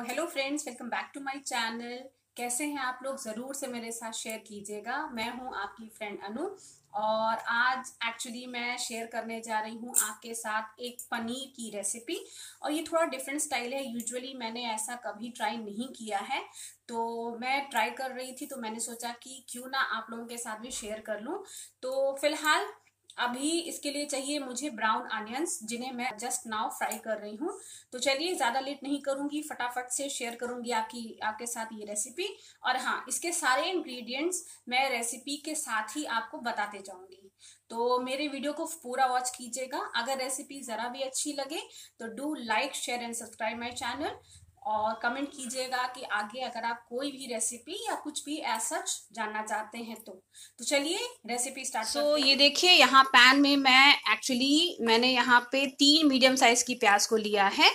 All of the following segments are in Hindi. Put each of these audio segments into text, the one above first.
hello friends welcome back to my channel कैसे हैं आप लोग ज़रूर से मेरे साथ शेयर कीजिएगा मैं हूं आपकी फ्रेंड अनु और आज एक्चुअली मैं शेयर करने जा रही हूं आपके साथ एक पनीर की रेसिपी और ये थोड़ा डिफरेंट स्टाइल है यूजुअली मैंने ऐसा कभी ट्राई नहीं किया है तो मैं ट्राई कर रही थी तो मैंने सोचा कि क्यों ना आप लोगों के साथ भी शेयर कर लूँ तो फिलहाल अभी इसके लिए चाहिए मुझे ब्राउन अनियंस जिन्हें मैं जस्ट नाउ फ्राई कर रही हूँ तो चलिए ज़्यादा लेट नहीं करूंगी फटाफट से शेयर करूंगी आपकी आपके साथ ये रेसिपी और हाँ इसके सारे इंग्रेडिएंट्स मैं रेसिपी के साथ ही आपको बताते जाऊँगी तो मेरे वीडियो को पूरा वॉच कीजिएगा अगर रेसिपी ज़रा भी अच्छी लगे तो do like share and subscribe my channel और कमेंट कीजिएगा कि आगे अगर आप कोई भी रेसिपी या कुछ भी ऐसा जानना चाहते हैं तो तो चलिए रेसिपी स्टार्ट सो so, ये देखिए यहाँ पैन में मैं एक्चुअली मैंने यहाँ पे तीन मीडियम साइज की प्याज को लिया है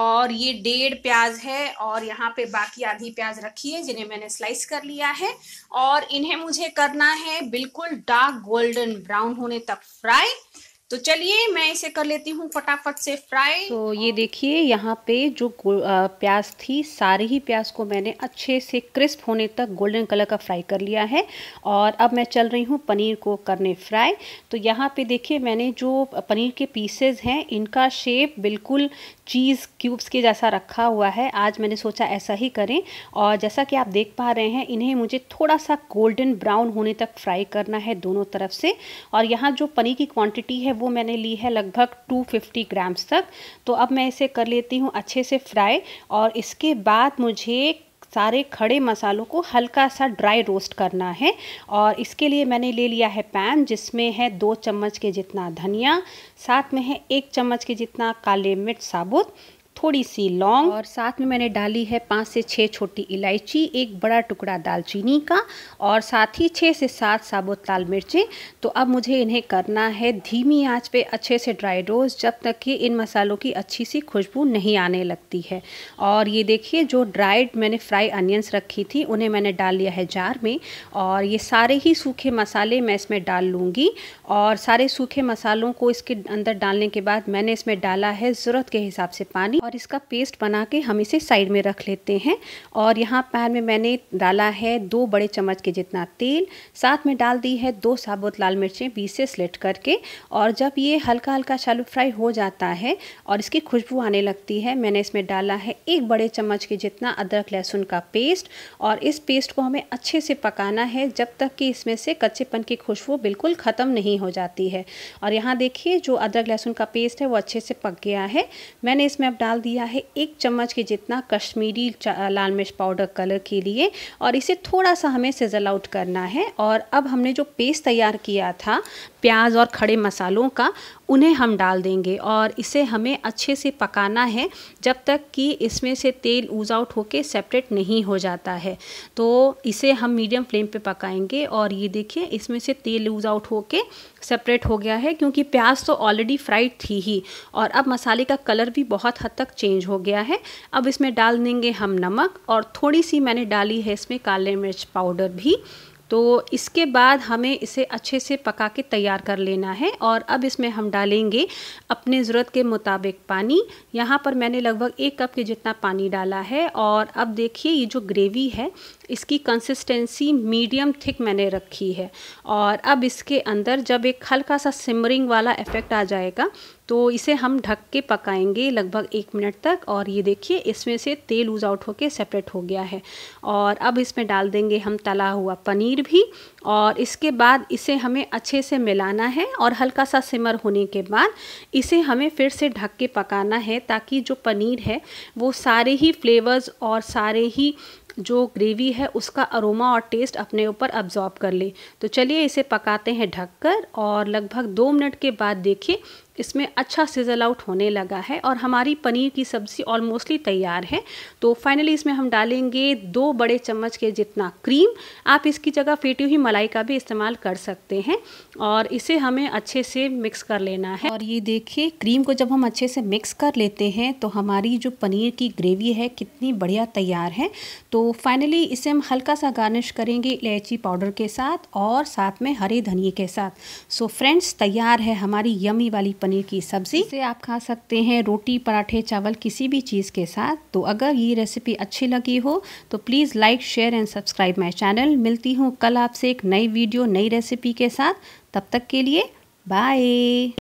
और ये डेढ़ प्याज है और यहाँ पे बाकी आधी प्याज रखी है जिन्हें मैंने स्लाइस कर लिया है और इन्हें मुझे करना है बिल्कुल डार्क गोल्डन ब्राउन होने तक फ्राई तो चलिए मैं इसे कर लेती हूँ फटाफट से फ्राई तो ये देखिए यहाँ पे जो प्याज थी सारी ही प्याज को मैंने अच्छे से क्रिस्प होने तक गोल्डन कलर का फ्राई कर लिया है और अब मैं चल रही हूँ पनीर को करने फ्राई तो यहाँ पे देखिए मैंने जो पनीर के पीसेज हैं इनका शेप बिल्कुल चीज़ क्यूब्स के जैसा रखा हुआ है आज मैंने सोचा ऐसा ही करें और जैसा कि आप देख पा रहे हैं इन्हें मुझे थोड़ा सा गोल्डन ब्राउन होने तक फ्राई करना है दोनों तरफ से और यहाँ जो पनीर की क्वांटिटी है वो मैंने ली है लगभग 250 ग्राम्स तक तो अब मैं इसे कर लेती हूँ अच्छे से फ्राई और इसके बाद मुझे सारे खड़े मसालों को हल्का सा ड्राई रोस्ट करना है और इसके लिए मैंने ले लिया है पैन जिसमें है दो चम्मच के जितना धनिया साथ में है एक चम्मच के जितना काले मिर्च साबुत थोड़ी सी लौंग और साथ में मैंने डाली है पाँच से छः छोटी इलायची एक बड़ा टुकड़ा दालचीनी का और साथ ही छः से सात साबुत लाल मिर्चें तो अब मुझे इन्हें करना है धीमी आंच पे अच्छे से ड्राई रोस्ट जब तक कि इन मसालों की अच्छी सी खुशबू नहीं आने लगती है और ये देखिए जो ड्राइड मैंने फ्राई अनियंस रखी थी उन्हें मैंने डाल लिया है जार में और ये सारे ही सूखे मसाले मैं इसमें डाल लूँगी और सारे सूखे मसालों को इसके अंदर डालने के बाद मैंने इसमें डाला है ज़रूरत के हिसाब से पानी और इसका पेस्ट बना के हम इसे साइड में रख लेते हैं और यहाँ पैन में मैंने डाला है दो बड़े चम्मच के जितना तेल साथ में डाल दी है दो साबुत लाल मिर्चें बीस से स्लेट करके और जब ये हल्का हल्का शालू फ्राई हो जाता है और इसकी खुशबू आने लगती है मैंने इसमें डाला है एक बड़े चम्मच के जितना अदरक लहसुन का पेस्ट और इस पेस्ट को हमें अच्छे से पकाना है जब तक कि इसमें से कच्चेपन की खुशबू बिल्कुल ख़त्म नहीं हो जाती है और यहाँ देखिए जो अदरक लहसुन का पेस्ट है वो अच्छे से पक गया है मैंने इसमें अब डाल डाल दिया है एक चम्मच के जितना कश्मीरी लाल मिर्च पाउडर कलर के लिए और इसे थोड़ा सा हमें सिजल आउट करना है और अब हमने जो पेस्ट तैयार किया था प्याज और खड़े मसालों का उन्हें हम डाल देंगे और इसे हमें अच्छे से पकाना है जब तक कि इसमें से तेल ऊज आउट होके सेपरेट नहीं हो जाता है तो इसे हम मीडियम फ्लेम पे पकाएंगे और ये देखिए इसमें से तेल ऊज आउट होके सेपरेट हो गया है क्योंकि प्याज तो ऑलरेडी फ्राइड थी ही और अब मसाले का कलर भी बहुत हद तक चेंज हो गया है अब इसमें डाल देंगे हम नमक और थोड़ी सी मैंने डाली है इसमें काले मिर्च पाउडर भी तो इसके बाद हमें इसे अच्छे से पका के तैयार कर लेना है और अब इसमें हम डालेंगे अपने ज़रूरत के मुताबिक पानी यहाँ पर मैंने लगभग एक कप के जितना पानी डाला है और अब देखिए ये जो ग्रेवी है इसकी कंसिस्टेंसी मीडियम थिक मैंने रखी है और अब इसके अंदर जब एक हल्का सा सिमरिंग वाला इफ़ेक्ट आ जाएगा तो इसे हम ढक के पकाएंगे लगभग एक मिनट तक और ये देखिए इसमें से तेल लूज़ आउट होके सेपरेट हो गया है और अब इसमें डाल देंगे हम तला हुआ पनीर भी और इसके बाद इसे हमें अच्छे से मिलाना है और हल्का सा सिमर होने के बाद इसे हमें फिर से ढक के पकाना है ताकि जो पनीर है वो सारे ही फ्लेवर्स और सारे ही जो ग्रेवी है उसका अरोमा और टेस्ट अपने ऊपर अब्जॉर्ब कर ले तो चलिए इसे पकाते हैं ढककर और लगभग दो मिनट के बाद देखिए इसमें अच्छा सिजल आउट होने लगा है और हमारी पनीर की सब्ज़ी ऑलमोस्टली तैयार है तो फाइनली इसमें हम डालेंगे दो बड़े चम्मच के जितना क्रीम आप इसकी जगह फेटी हुई मलाई का भी इस्तेमाल कर सकते हैं और इसे हमें अच्छे से मिक्स कर लेना है और ये देखिए क्रीम को जब हम अच्छे से मिक्स कर लेते हैं तो हमारी जो पनीर की ग्रेवी है कितनी बढ़िया तैयार है तो फाइनली इसे हम हल्का सा गार्निश करेंगे इलायची पाउडर के साथ और साथ में हरे धनिए के साथ सो फ्रेंड्स तैयार है हमारी यमी वाली पनीर की सब्ज़ी इसे आप खा सकते हैं रोटी पराठे चावल किसी भी चीज़ के साथ तो अगर ये रेसिपी अच्छी लगी हो तो please like share and subscribe my channel मिलती हूँ कल आपसे एक नई वीडियो नई रेसिपी के साथ तब तक के लिए बाय